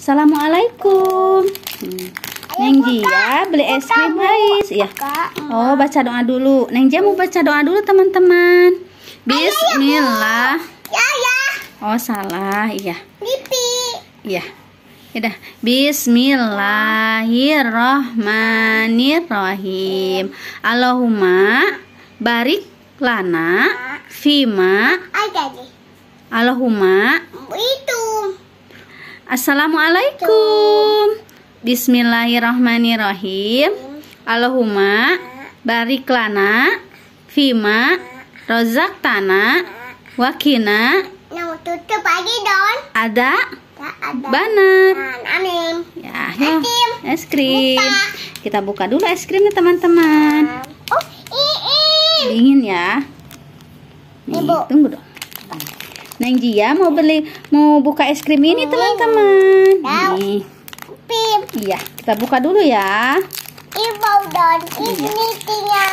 Assalamualaikum. Hmm. Neng Jia beli es krim guys ya. Oh, baca doa dulu. Neng Jia mau baca doa dulu teman-teman. Bismillah. Ya ya. Oh, salah. Iya. Lipi. Iya. Ya. Bismillahirrohmanirrohim Allahumma barik lana fima Allahumma itu Assalamualaikum. Bismillahirrahmanirrahim. Allahumma bariklana fima Rozak tanah wakina. Ada. Banner. Nah, ya, ya. es krim. Kita buka dulu es krimnya teman-teman. Nah. Neng Jia mau beli mau buka es krim ini hmm. teman-teman. Iya, kita buka dulu ya. Ibu dan ini tinya.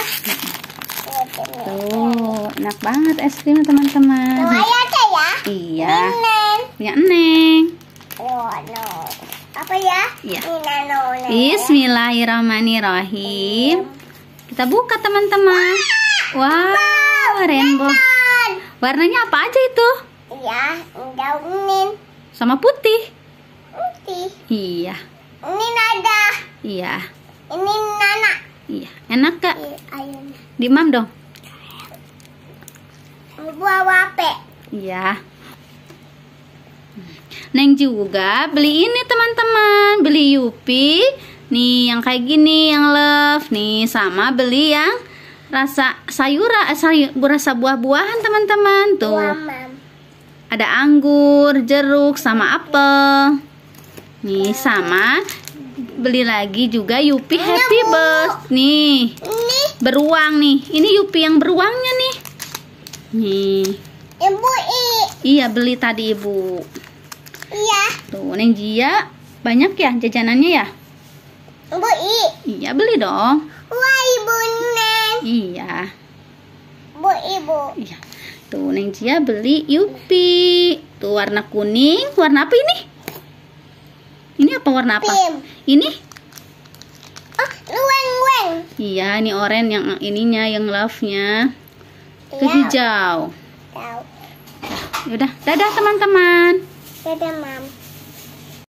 Tuh, enak banget es krimnya teman-teman. Ya, ya. Iya. Neng. Punya Neng. Apa ya? Iya. Ya. Bismillahirrahmanirrahim. Kita buka teman-teman. Wow, rainbow. Warnanya apa aja itu? Iya, daunin. Sama putih. Putih. Iya. Ini nada. Iya. Ini nana. Iya, enak kak? Iya, ayo. Dimam dong. Buah wape. Iya. Neng juga beli ini teman-teman, beli Yupi. Nih yang kayak gini yang love nih sama beli yang rasa sayura eh, sayur, rasa buah-buahan teman-teman tuh. Buah ada anggur, jeruk, sama apel. Nih, sama beli lagi juga Yupi Happy Bus. Nih. Beruang nih. Ini Yupi yang beruangnya nih. Nih. Ibu i. Iya, beli tadi Ibu. Iya. Tuh, Neng Jia banyak ya jajanannya ya? Ibu i. Iya, beli dong. Wah, Ibu Neng. Iya. Bu Ibu. Iya. Tuh, Neng cia beli Yupi. Tuh, warna kuning. Warna apa ini? Ini apa warna apa? Pim. Ini? Oh, weng, weng. Iya, ini oranye yang ininya, yang love-nya. Ke ya. hijau. Hijau. Yaudah, dadah teman-teman. Dadah, Mam.